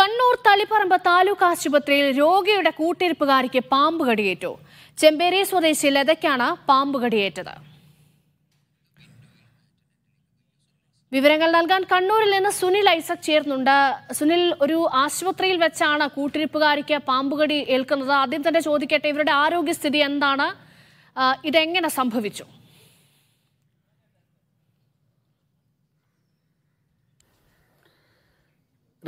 കണ്ണൂർ തളിപ്പറമ്പ് താലൂക്ക് ആശുപത്രിയിൽ രോഗിയുടെ കൂട്ടിരിപ്പുകാരിക്ക് പാമ്പ് കടിയേറ്റു ചെമ്പേരി സ്വദേശി ലതയ്ക്കാണ് പാമ്പ് കടിയേറ്റത് വിവരങ്ങൾ നൽകാൻ കണ്ണൂരിൽ നിന്ന് സുനിൽ ഐസക് ചേർന്നുണ്ട് സുനിൽ ഒരു ആശുപത്രിയിൽ വെച്ചാണ് കൂട്ടിരിപ്പുകാരിക്ക് പാമ്പുകടി ഏൽക്കുന്നത് ആദ്യം തന്നെ ചോദിക്കട്ടെ ഇവരുടെ ആരോഗ്യസ്ഥിതി എന്താണ് ഇതെങ്ങനെ സംഭവിച്ചു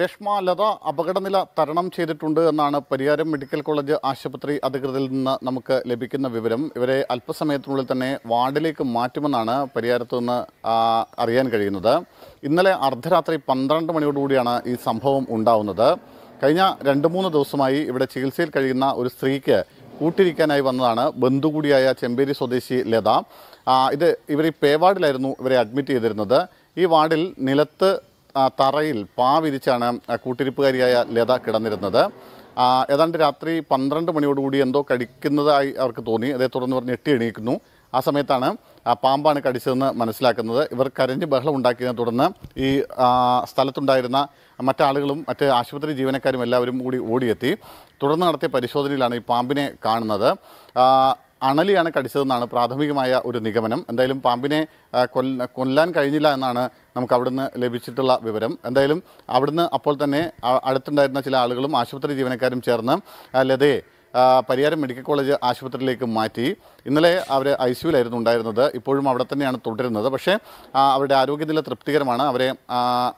രശ്മ ലത അപകടനില തരണം ചെയ്തിട്ടുണ്ട് എന്നാണ് പരിയാരം മെഡിക്കൽ കോളേജ് ആശുപത്രി അധികൃതരിൽ നിന്ന് നമുക്ക് ലഭിക്കുന്ന വിവരം ഇവരെ അല്പസമയത്തിനുള്ളിൽ തന്നെ വാർഡിലേക്ക് മാറ്റുമെന്നാണ് പരിയാരത്തു നിന്ന് അറിയാൻ കഴിയുന്നത് ഇന്നലെ അർദ്ധരാത്രി പന്ത്രണ്ട് മണിയോടുകൂടിയാണ് ഈ സംഭവം ഉണ്ടാവുന്നത് കഴിഞ്ഞ രണ്ട് മൂന്ന് ദിവസമായി ഇവിടെ ചികിത്സയിൽ കഴിയുന്ന ഒരു സ്ത്രീക്ക് കൂട്ടിരിക്കാനായി വന്നതാണ് ബന്ധു കൂടിയായ ചെമ്പേരി സ്വദേശി ലത ഇത് ഇവർ ഈ പേവാർഡിലായിരുന്നു ഇവരെ അഡ്മിറ്റ് ചെയ്തിരുന്നത് ഈ വാർഡിൽ നിലത്ത് തറയിൽ പാവിരിച്ചാണ് കൂട്ടിരിപ്പുകാരിയായ ലത കിടന്നിരുന്നത് ഏതാണ്ട് രാത്രി പന്ത്രണ്ട് മണിയോടുകൂടി എന്തോ കടിക്കുന്നതായി അവർക്ക് തോന്നി അതേ തുടർന്ന് പറഞ്ഞ് എട്ടി എണീക്കുന്നു ആ സമയത്താണ് പാമ്പാണ് കടിച്ചതെന്ന് മനസ്സിലാക്കുന്നത് ഇവർ കരഞ്ഞ് ബഹളം ഉണ്ടാക്കിയതിനെ തുടർന്ന് ഈ സ്ഥലത്തുണ്ടായിരുന്ന മറ്റാളുകളും മറ്റ് ആശുപത്രി ജീവനക്കാരും എല്ലാവരും കൂടി ഓടിയെത്തി തുടർന്ന് നടത്തിയ പരിശോധനയിലാണ് ഈ പാമ്പിനെ കാണുന്നത് അണലിയാണ് കടിച്ചതെന്നാണ് പ്രാഥമികമായ ഒരു നിഗമനം എന്തായാലും പാമ്പിനെ കൊല്ലാൻ കഴിഞ്ഞില്ല എന്നാണ് നമുക്ക് അവിടുന്ന് ലഭിച്ചിട്ടുള്ള വിവരം എന്തായാലും അവിടുന്ന് അപ്പോൾ തന്നെ അടുത്തുണ്ടായിരുന്ന ചില ആളുകളും ആശുപത്രി ജീവനക്കാരും ചേർന്ന് ലതയെ പരിയാരം മെഡിക്കൽ കോളേജ് ആശുപത്രിയിലേക്ക് മാറ്റി ഇന്നലെ അവർ ഐ സിയുലായിരുന്നു ഉണ്ടായിരുന്നത് ഇപ്പോഴും അവിടെ തന്നെയാണ് തുടരുന്നത് പക്ഷേ അവരുടെ ആരോഗ്യനില തൃപ്തികരമാണ് അവരെ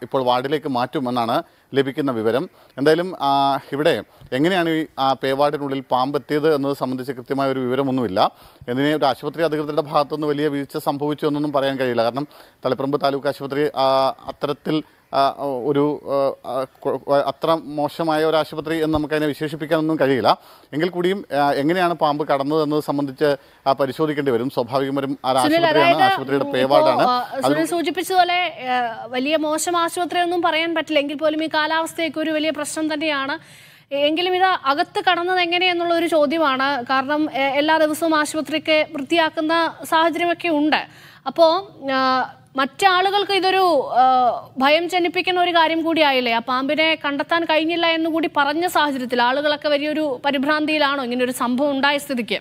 ഇപ്പോൾ വാർഡിലേക്ക് മാറ്റുമെന്നാണ് ലഭിക്കുന്ന വിവരം എന്തായാലും ഇവിടെ എങ്ങനെയാണ് ഈ പേവാർഡിനുള്ളിൽ പാമ്പെത്തിയത് എന്നത് സംബന്ധിച്ച് കൃത്യമായ ഒരു വിവരമൊന്നുമില്ല എന്തിനെ ഒരു ആശുപത്രി അധികൃതരുടെ ഭാഗത്തുനിന്ന് വലിയ വീഴ്ച സംഭവിച്ചു എന്നൊന്നും പറയാൻ കഴിയില്ല കാരണം തലപ്പറമ്പ് താലൂക്ക് ആശുപത്രി അത്തരത്തിൽ ഒരു അത്ര മോശമായ ഒരു ആശുപത്രി എന്ന് നമുക്കതിനെ വിശേഷിപ്പിക്കാനൊന്നും കഴിയില്ല എങ്കിൽ കൂടിയും എങ്ങനെയാണ് പാമ്പ് എന്നത് സംബന്ധിച്ച് പരിശോധിക്കേണ്ടി വരും സ്വാഭാവികമായും ആശുപത്രിയുടെ പേവാടാണ് സൂചിപ്പിച്ചതുപോലെ വലിയ മോശം ആശുപത്രിയൊന്നും പറയാൻ പറ്റില്ല എങ്കിൽ പോലും ഈ കാലാവസ്ഥയൊക്കെ ഒരു വലിയ പ്രശ്നം തന്നെയാണ് എങ്കിലും ഇത് അകത്ത് കടന്നത് എങ്ങനെയെന്നുള്ള ഒരു ചോദ്യമാണ് കാരണം എല്ലാ ദിവസവും ആശുപത്രിക്ക് വൃത്തിയാക്കുന്ന സാഹചര്യമൊക്കെ ഉണ്ട് അപ്പോൾ മറ്റാളുകൾക്ക് ഇതൊരു ഭയം ജനിപ്പിക്കുന്ന ഒരു കാര്യം ആയില്ലേ ആ പാമ്പിനെ കണ്ടെത്താൻ കഴിഞ്ഞില്ല എന്ന് കൂടി പറഞ്ഞ സാഹചര്യത്തിൽ ആളുകളൊക്കെ വലിയൊരു പരിഭ്രാന്തിയിലാണോ ഇങ്ങനെ ഒരു സംഭവം ഉണ്ടായ സ്ഥിതിക്ക്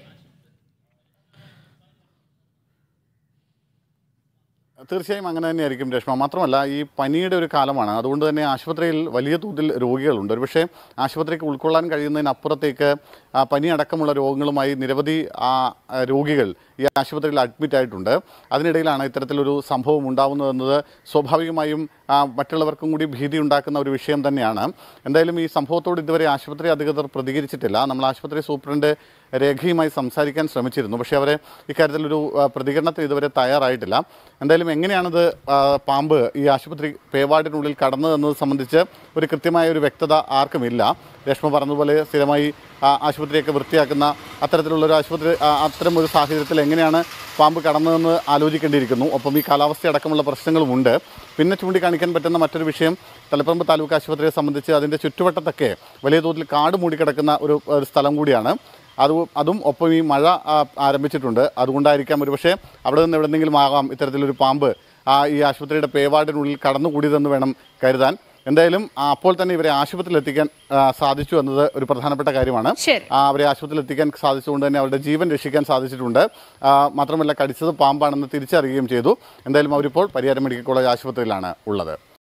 തീർച്ചയായും അങ്ങനെ തന്നെയായിരിക്കും രേഷ്മ മാത്രമല്ല ഈ പനിയുടെ ഒരു കാലമാണ് അതുകൊണ്ട് തന്നെ ആശുപത്രിയിൽ വലിയ തോതിൽ രോഗികളുണ്ട് ഒരുപക്ഷെ ആശുപത്രിക്ക് ഉൾക്കൊള്ളാൻ കഴിയുന്നതിനപ്പുറത്തേക്ക് പനി അടക്കമുള്ള രോഗങ്ങളുമായി നിരവധി രോഗികൾ ഈ ആശുപത്രിയിൽ അഡ്മിറ്റ് ആയിട്ടുണ്ട് അതിനിടയിലാണ് ഇത്തരത്തിലൊരു സംഭവം ഉണ്ടാവുന്നതെന്നത് സ്വാഭാവികമായും മറ്റുള്ളവർക്കും കൂടി ഭീതി ഉണ്ടാക്കുന്ന ഒരു വിഷയം തന്നെയാണ് എന്തായാലും ഈ സംഭവത്തോട് ഇതുവരെ ആശുപത്രി അധികൃതർ പ്രതികരിച്ചിട്ടില്ല നമ്മൾ ആശുപത്രി സൂപ്രണ്ട് രേഖയുമായി സംസാരിക്കാൻ ശ്രമിച്ചിരുന്നു പക്ഷേ അവരെ ഇക്കാര്യത്തിൽ ഒരു പ്രതികരണത്തിന് ഇതുവരെ തയ്യാറായിട്ടില്ല എന്തായാലും എങ്ങനെയാണത് പാമ്പ് ഈ ആശുപത്രി പേവാടിനുള്ളിൽ കടന്നതെന്നത് സംബന്ധിച്ച് ഒരു കൃത്യമായ ഒരു വ്യക്തത ആർക്കുമില്ല രേഷ്മ പറഞ്ഞതുപോലെ സ്ഥിരമായി ആശുപത്രിയൊക്കെ വൃത്തിയാക്കുന്ന അത്തരത്തിലുള്ളൊരു ഒരു ആശുപത്രി അത്തരം ഒരു സാഹചര്യത്തിൽ എങ്ങനെയാണ് പാമ്പ് കടന്നതെന്ന് ആലോചിക്കേണ്ടിയിരിക്കുന്നു ഒപ്പം ഈ കാലാവസ്ഥയടക്കമുള്ള പ്രശ്നങ്ങളുമുണ്ട് പിന്നെ ചൂണ്ടിക്കാണിക്കാൻ പറ്റുന്ന മറ്റൊരു വിഷയം തലപ്പറമ്പ് താലൂക്ക് ആശുപത്രിയെ സംബന്ധിച്ച് അതിൻ്റെ ചുറ്റുവട്ടത്തൊക്കെ വലിയ തോതിൽ കാട് മൂടിക്കിടക്കുന്ന ഒരു സ്ഥലം കൂടിയാണ് അത് അതും ഒപ്പം ഈ മഴ ആരംഭിച്ചിട്ടുണ്ട് അതുകൊണ്ടായിരിക്കാം പക്ഷേ അവിടെ നിന്ന് എവിടെന്നെങ്കിലും ആകാം ഇത്തരത്തിലൊരു പാമ്പ് ആ ഈ ആശുപത്രിയുടെ പേവാർഡിനുള്ളിൽ കടന്നുകൂടിയതെന്ന് വേണം കരുതാൻ എന്തായാലും അപ്പോൾ തന്നെ ഇവരെ ആശുപത്രിയിൽ എത്തിക്കാൻ സാധിച്ചു എന്നത് ഒരു പ്രധാനപ്പെട്ട കാര്യമാണ് അവരെ ആശുപത്രിയിൽ എത്തിക്കാൻ സാധിച്ചുകൊണ്ട് തന്നെ അവരുടെ ജീവൻ രക്ഷിക്കാൻ സാധിച്ചിട്ടുണ്ട് മാത്രമല്ല കടിച്ചത് പാമ്പാണെന്ന് തിരിച്ചറിയുകയും ചെയ്തു എന്തായാലും അവരിപ്പോൾ പരിയാരം മെഡിക്കൽ കോളേജ് ആശുപത്രിയിലാണ് ഉള്ളത്